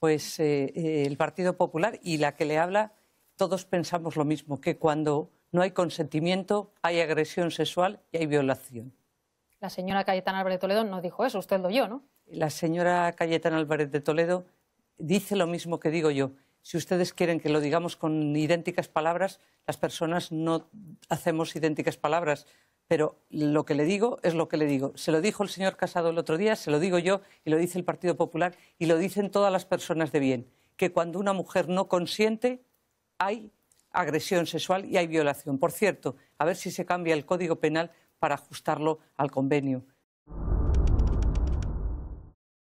pues eh, eh, el Partido Popular y la que le habla, todos pensamos lo mismo, que cuando no hay consentimiento hay agresión sexual y hay violación. La señora Cayetana Álvarez de Toledo no dijo eso, usted lo oyó, ¿no? La señora Cayetana Álvarez de Toledo dice lo mismo que digo yo. Si ustedes quieren que lo digamos con idénticas palabras, las personas no hacemos idénticas palabras pero lo que le digo es lo que le digo. Se lo dijo el señor Casado el otro día, se lo digo yo y lo dice el Partido Popular y lo dicen todas las personas de bien, que cuando una mujer no consiente hay agresión sexual y hay violación. Por cierto, a ver si se cambia el Código Penal para ajustarlo al convenio.